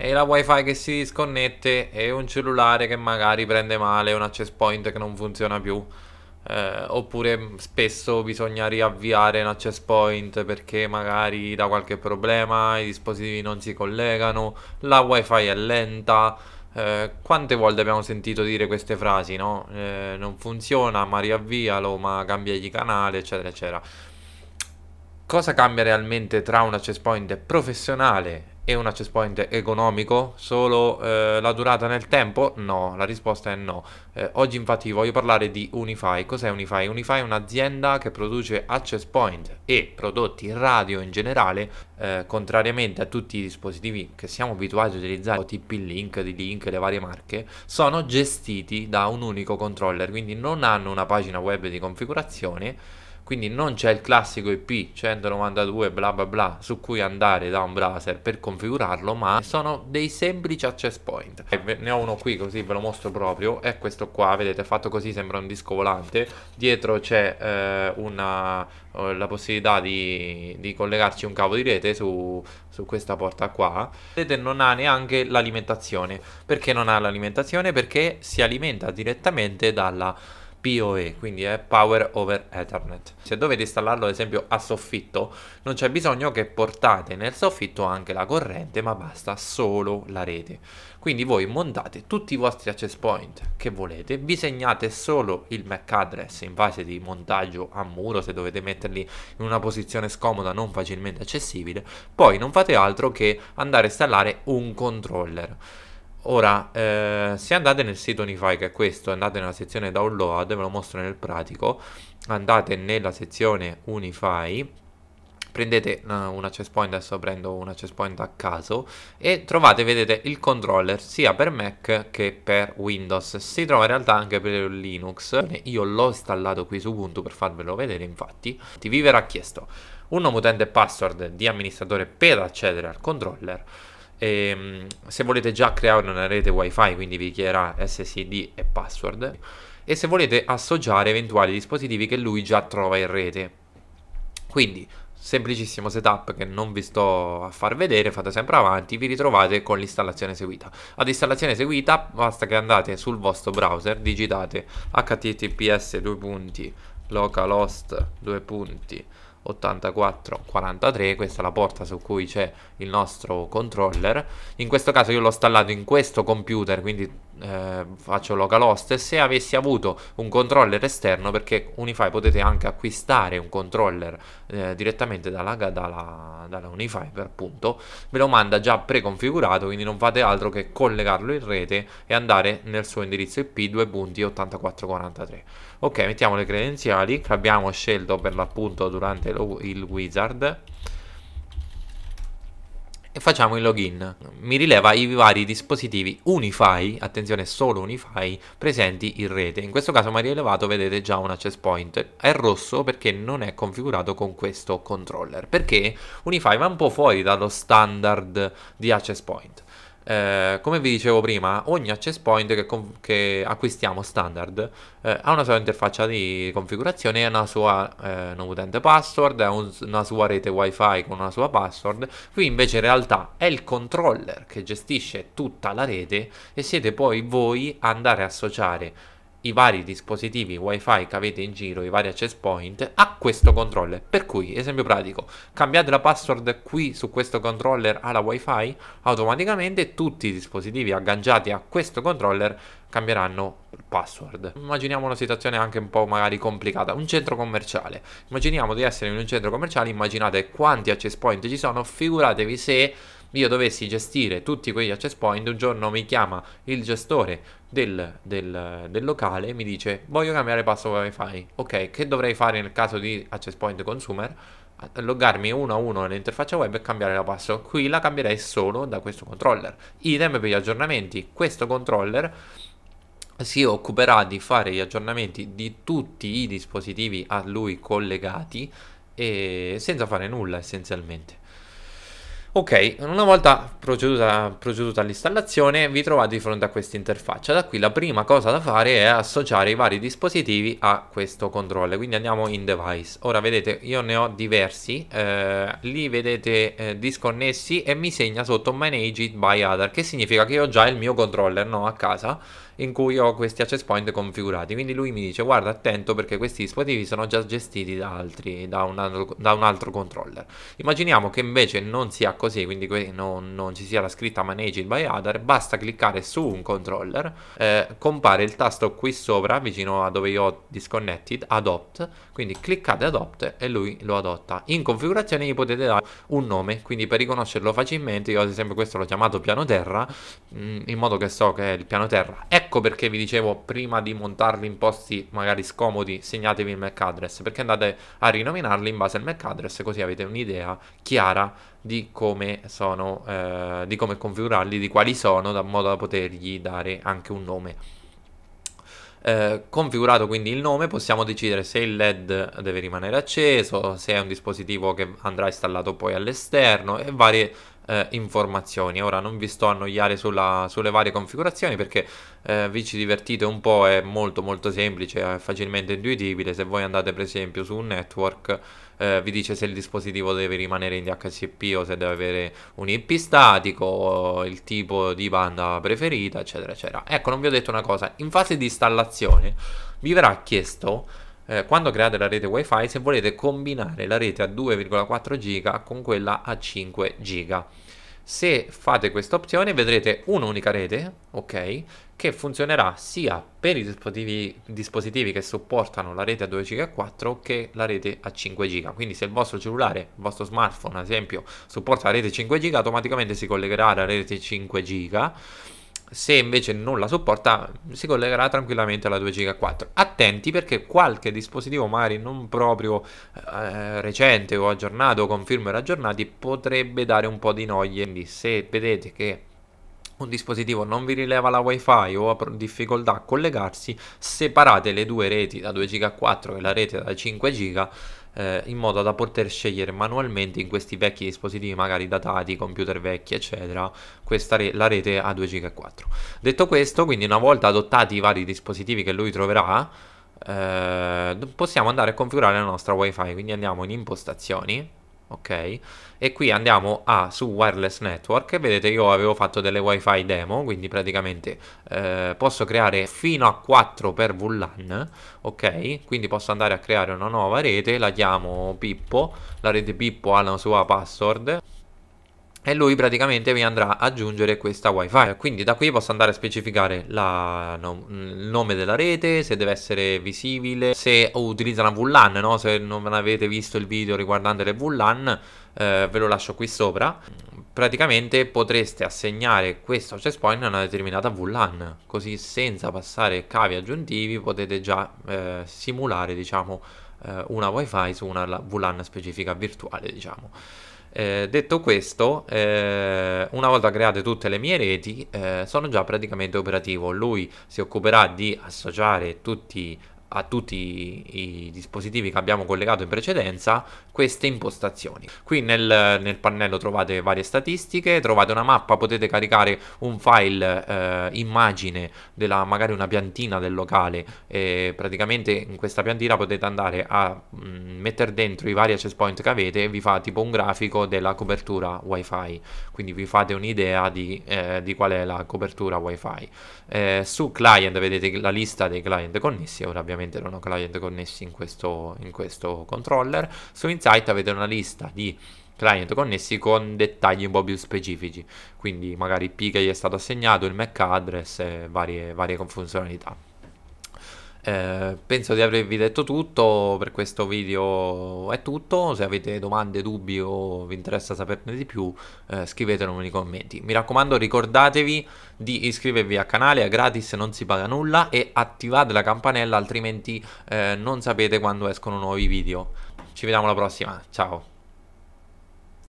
e la wifi che si disconnette e un cellulare che magari prende male, un access point che non funziona più. Eh, oppure spesso bisogna riavviare un access point perché magari da qualche problema i dispositivi non si collegano, la wifi è lenta. Eh, quante volte abbiamo sentito dire queste frasi, no? Eh, non funziona, ma riavvialo, ma cambia di canale, eccetera, eccetera. Cosa cambia realmente tra un access point professionale è un access point economico? Solo eh, la durata nel tempo? No, la risposta è no. Eh, oggi infatti voglio parlare di Unify. Cos'è Unify? Unify è un'azienda che produce access point e prodotti radio in generale, eh, contrariamente a tutti i dispositivi che siamo abituati ad utilizzare, TP-Link, D-Link, le varie marche, sono gestiti da un unico controller, quindi non hanno una pagina web di configurazione quindi non c'è il classico IP 192 bla bla bla su cui andare da un browser per configurarlo ma sono dei semplici access point e ne ho uno qui così ve lo mostro proprio è questo qua vedete fatto così sembra un disco volante dietro c'è eh, una, eh, la possibilità di, di, collegarci un cavo di rete su, su questa porta qua vedete non ha neanche l'alimentazione perché non ha l'alimentazione perché si alimenta direttamente dalla PoE, quindi è Power over Ethernet. Se dovete installarlo ad esempio a soffitto, non c'è bisogno che portate nel soffitto anche la corrente, ma basta solo la rete. Quindi voi montate tutti i vostri access point che volete, vi segnate solo il MAC address in fase di montaggio a muro se dovete metterli in una posizione scomoda non facilmente accessibile, poi non fate altro che andare a installare un controller. Ora, eh, se andate nel sito Unify, che è questo, andate nella sezione download, ve lo mostro nel pratico, andate nella sezione Unify, prendete uh, eh, un access point, adesso prendo un access point a caso e trovate, vedete, il controller sia per Mac che per Windows, si trova in realtà anche per Linux, io l'ho installato qui su Ubuntu per farvelo vedere infatti, Ti vi verrà chiesto un nome utente e password di amministratore per accedere al controller, e, ehm, se volete già creare una rete wifi quindi vi chiederà ssd e password e se volete associare eventuali dispositivi che lui già trova in rete quindi semplicissimo setup che non vi sto a far vedere fate sempre avanti vi ritrovate con l'installazione eseguita ad installazione eseguita basta che andate sul vostro browser digitate https due punti localhost due punti 84 43 questa è la porta su cui c'è il nostro controller in questo caso io l'ho installato in questo computer quindi eh, faccio localhost e se avessi avuto un controller esterno perché Unify potete anche acquistare un controller eh, direttamente dalla, dalla, dalla Unify per appunto ve lo manda già preconfigurato quindi non fate altro che collegarlo in rete e andare nel suo indirizzo IP 2.8443 ok mettiamo le credenziali che abbiamo scelto per l'appunto durante il wizard e facciamo il login. Mi rileva i vari dispositivi Unify, attenzione solo Unify, presenti in rete. In questo caso mi ha rilevato, vedete, già un access point. È rosso perché non è configurato con questo controller, perché Unify va un po' fuori dallo standard di access point. Eh, come vi dicevo prima, ogni access point che, che acquistiamo standard eh, ha una sua interfaccia di configurazione, una sua eh, non utente password, un, una sua rete wifi con una sua password. Qui invece in realtà è il controller che gestisce tutta la rete e siete poi voi a andare a associare i vari dispositivi wifi che avete in giro, i vari access point, a questo controller. Per cui, esempio pratico, cambiate la password qui su questo controller alla wifi, automaticamente tutti i dispositivi agganciati a questo controller cambieranno password. Immaginiamo una situazione anche un po' magari complicata, un centro commerciale. Immaginiamo di essere in un centro commerciale, immaginate quanti access point ci sono, figuratevi se io dovessi gestire tutti quegli access point, un giorno mi chiama il gestore del, del, del locale e mi dice voglio cambiare password wifi. Ok, che dovrei fare nel caso di access point consumer? loggarmi uno a uno nell'interfaccia web e cambiare la password. Qui la cambierei solo da questo controller. Idem per gli aggiornamenti. Questo controller si occuperà di fare gli aggiornamenti di tutti i dispositivi a lui collegati e senza fare nulla essenzialmente. Ok, una volta Proceduta, proceduta all'installazione vi trovate di fronte a questa interfaccia da qui la prima cosa da fare è associare i vari dispositivi a questo controller quindi andiamo in device ora vedete io ne ho diversi eh, li vedete eh, disconnessi e mi segna sotto managed by other che significa che ho già il mio controller no, a casa in cui ho questi access point configurati quindi lui mi dice guarda attento perché questi dispositivi sono già gestiti da altri da un altro, da un altro controller immaginiamo che invece non sia così quindi non, non ci sia la scritta Managed by Other, basta cliccare su un controller, eh, compare il tasto qui sopra, vicino a dove io ho disconnected, adopt, quindi cliccate adopt e lui lo adotta. In configurazione gli potete dare un nome, quindi per riconoscerlo facilmente, io ad esempio questo l'ho chiamato piano terra, mm, in modo che so che è il piano terra. Ecco perché vi dicevo, prima di montarli in posti magari scomodi, segnatevi il MAC address, perché andate a rinominarli in base al MAC address, così avete un'idea chiara di come sono, eh, di come configurarli, di quali sono, da modo da potergli dare anche un nome. Eh, configurato quindi il nome possiamo decidere se il LED deve rimanere acceso, se è un dispositivo che andrà installato poi all'esterno e varie eh, informazioni. Ora non vi sto a annoiare sulla, sulle varie configurazioni perché eh, vi ci divertite un po', è molto molto semplice, è facilmente intuitibile. Se voi andate per esempio su un network eh, vi dice se il dispositivo deve rimanere in DHCP o se deve avere un IP statico, il tipo di banda preferita, eccetera eccetera. Ecco, non vi ho detto una cosa, in fase di installazione vi verrà chiesto eh, quando create la rete wifi se volete combinare la rete a 2,4 giga con quella a 5 giga se fate questa opzione vedrete un'unica rete ok che funzionerà sia per i dispositivi, dispositivi che supportano la rete a 2 giga 4 che la rete a 5 giga quindi se il vostro cellulare il vostro smartphone ad esempio supporta la rete 5 giga automaticamente si collegherà alla rete 5 giga se invece non la sopporta si collegherà tranquillamente alla 2 giga 4 attenti perché qualche dispositivo magari non proprio eh, recente o aggiornato con firmware aggiornati potrebbe dare un po' di noie quindi se vedete che un dispositivo non vi rileva la wifi o ha difficoltà a collegarsi separate le due reti da 2 giga 4 e la rete da 5 giga eh, in modo da poter scegliere manualmente in questi vecchi dispositivi magari datati, computer vecchi eccetera, re- la rete a 2 giga 4. Detto questo, quindi una volta adottati i vari dispositivi che lui troverà, eh, possiamo andare a configurare la nostra wifi, quindi andiamo in impostazioni ok? E qui andiamo a, su wireless network, vedete io avevo fatto delle wifi demo, quindi praticamente eh, posso creare fino a 4 per VLAN, ok? Quindi posso andare a creare una nuova rete, la chiamo Pippo, la rete Pippo ha la sua password, e lui praticamente mi andrà ad aggiungere questa wifi quindi da qui posso andare a specificare la, no, il nome della rete se deve essere visibile se utilizza una VLAN no? se non avete visto il video riguardante le VLAN eh, ve lo lascio qui sopra praticamente potreste assegnare questo access point a una determinata VLAN così senza passare cavi aggiuntivi potete già eh, simulare diciamo eh, una wifi su una VLAN specifica virtuale diciamo eh, detto questo, eh, una volta create tutte le mie reti, eh, sono già praticamente operativo. Lui si occuperà di associare tutti a tutti i, dispositivi che abbiamo collegato in precedenza queste impostazioni. Qui nel, nel, pannello trovate varie statistiche, trovate una mappa, potete caricare un file eh, immagine della magari una piantina del locale e praticamente in questa piantina potete andare a mm, mettere dentro i vari access point che avete e vi fa tipo un grafico della copertura wifi, quindi vi fate un'idea di, eh, di, qual è la copertura wifi. Eh, su client vedete la lista dei client connessi, ora abbiamo ovviamente erano client connessi in questo, in questo controller. Su Insight avete una lista di client connessi con dettagli un po' più specifici, quindi magari P che gli è stato assegnato, il MAC address e varie, varie funzionalità. Eh, penso di avervi detto tutto, per questo video è tutto, se avete domande, dubbi o vi interessa saperne di più eh, scrivetelo nei commenti. Mi raccomando ricordatevi di iscrivervi al canale, è gratis, non si paga nulla e attivate la campanella altrimenti eh, non sapete quando escono nuovi video. Ci vediamo alla prossima, ciao!